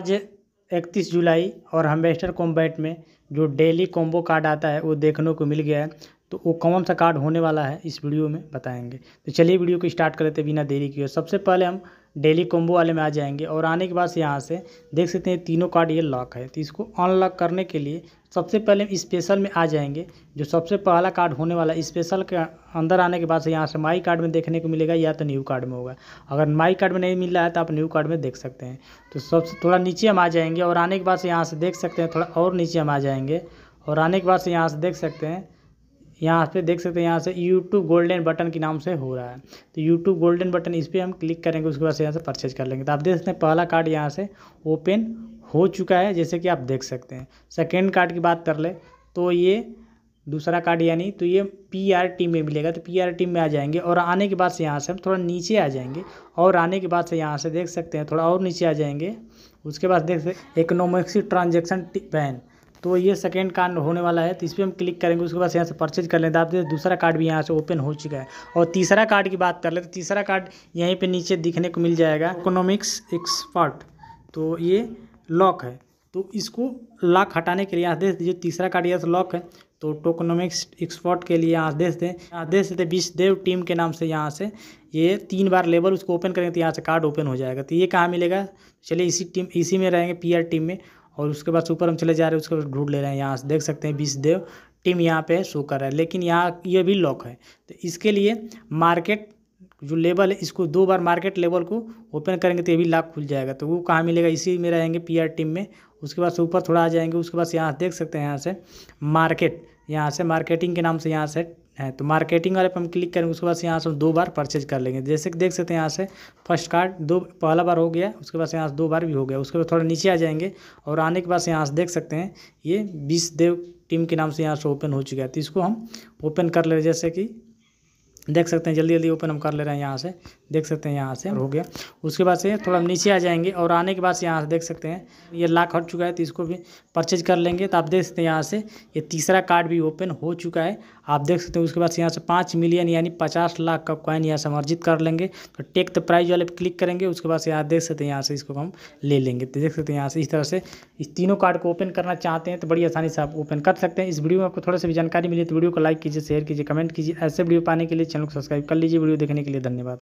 आज इकतीस जुलाई और हम्बेस्टर कॉम्बैट में जो डेली कॉम्बो कार्ड आता है वो देखने को मिल गया है तो वो कौन सा कार्ड होने वाला है इस वीडियो में बताएंगे तो चलिए वीडियो को स्टार्ट कर लेते बिना देरी किए सबसे पहले हम डेली कॉम्बो वाले में आ जाएंगे और आने के बाद से यहाँ से देख सकते हैं तीनों कार्ड ये लॉक है तो इसको अनलॉक करने के लिए सबसे पहले हम स्पेशल में आ जाएंगे जो सबसे पहला कार्ड होने वाला है स्पेशल के अंदर आने के बाद से यहाँ से माई कार्ड में देखने को मिलेगा या तो न्यू कार्ड में होगा अगर माई कार्ड में नहीं मिल रहा है तो आप न्यू कार्ड में देख सकते हैं तो सबसे थोड़ा नीचे हम आ जाएंगे और आने के बाद से यहाँ से देख सकते हैं थोड़ा और नीचे हम आ जाएंगे और आने के बाद से यहाँ से देख सकते हैं यहाँ पे देख सकते हैं यहाँ से YouTube गोल्डन बटन के नाम से हो रहा है तो YouTube गोल्डन बटन इस पर हम क्लिक करेंगे उसके बाद यहाँ से परचेज कर लेंगे तो आप देख सकते हैं पहला कार्ड यहाँ से ओपन हो चुका है जैसे कि आप देख सकते हैं सेकेंड कार्ड की बात कर ले तो ये दूसरा कार्ड यानी तो ये पी आर टीम में मिलेगा तो पी आर टीम में आ जाएंगे और आने के बाद से यहाँ से हम थोड़ा नीचे आ जाएंगे और आने के बाद से यहाँ से देख सकते हैं थोड़ा और नीचे आ जाएंगे उसके बाद देख सकते इकोनॉमिक्स ट्रांजेक्शन पैन तो ये सेकेंड कार्ड होने वाला है तो इस पर हम क्लिक करेंगे उसके बाद यहाँ से परचेज कर लेते हैं तो आप दूसरा कार्ड भी यहाँ से ओपन हो चुका है और तीसरा कार्ड की बात कर ले तो तीसरा कार्ड यहीं पर नीचे दिखने को मिल जाएगा इकोनॉमिक्स एक्सपर्ट तो ये लॉक है तो इसको लॉक हटाने के लिए आदेश दीजिए तीसरा कार्ड यहाँ से लॉक है तो टोकोनॉमिक्स एक्सपर्ट के लिए आदेश दें आदेश देते विषदेव टीम के नाम से यहाँ से ये तीन बार लेबल उसको ओपन करेंगे तो यहाँ से कार्ड ओपन हो जाएगा तो ये कहाँ मिलेगा चलिए इसी टीम इसी में रहेंगे पीआर टीम में और उसके बाद ऊपर हम चले जा रहे हैं उसके बाद ढूंढ ले रहे हैं यहाँ से देख सकते हैं बीस देव टीम यहाँ पे शो कर रहा है लेकिन यहाँ ये भी लॉक है तो इसके लिए मार्केट जो लेवल है इसको दो बार मार्केट लेवल को ओपन करेंगे तो ये भी लाख खुल जाएगा तो वो कहाँ मिलेगा इसी में रहेंगे पी टीम में उसके बाद से ऊपर थोड़ा आ जाएंगे उसके बाद यहाँ देख सकते हैं यहाँ से मार्केट यहाँ से मार्केटिंग के नाम से यहाँ से है तो मार्केटिंग वाले पर हम क्लिक करेंगे उसके बाद से यहाँ से हम दो बार परचेज कर लेंगे जैसे कि देख सकते हैं यहाँ से फर्स्ट कार्ड दो पहला बार हो गया उसके बाद यहाँ से दो बार भी हो गया उसके बाद थोड़ा नीचे आ जाएंगे और आने के बाद यहाँ से देख सकते हैं ये बीस देव टीम के नाम से यहाँ से ओपन हो चुका है तो इसको हम ओपन कर ले जैसे कि देख सकते हैं जल्दी जल्दी ओपन हम कर ले रहे हैं यहाँ से देख सकते हैं यहाँ से हो गया उसके बाद से थोड़ा नीचे आ जाएंगे और आने के बाद से यहाँ से देख सकते हैं ये लाख हट चुका है तो इसको भी परचेज कर लेंगे तो आप देख सकते हैं यहाँ से ये तीसरा कार्ड भी ओपन हो चुका है आप देख सकते हैं उसके बाद से यहाँ से पाँच मिलियन यानी पचास लाख का कॉइन यहाँ से अर्जित कर लेंगे तो टेक द प्राइज वाले क्लिक करेंगे उसके बाद से यहाँ देख सकते हैं यहाँ से इसको हम ले लेंगे तो देख सकते हैं यहाँ से इस तरह से इस तीनों कार्ड को ओपन करना चाहते हैं तो बड़ी आसानी से आप ओपन कर सकते हैं इस वीडियो में आपको थोड़ा सा भी जानकारी मिली तो वीडियो को लाइक कीजिए शेयर कीजिए कमेंट कीजिए ऐसे वीडियो पाने के लिए चैनल को सब्सक्राइब कर लीजिए वीडियो देखने के लिए धन्यवाद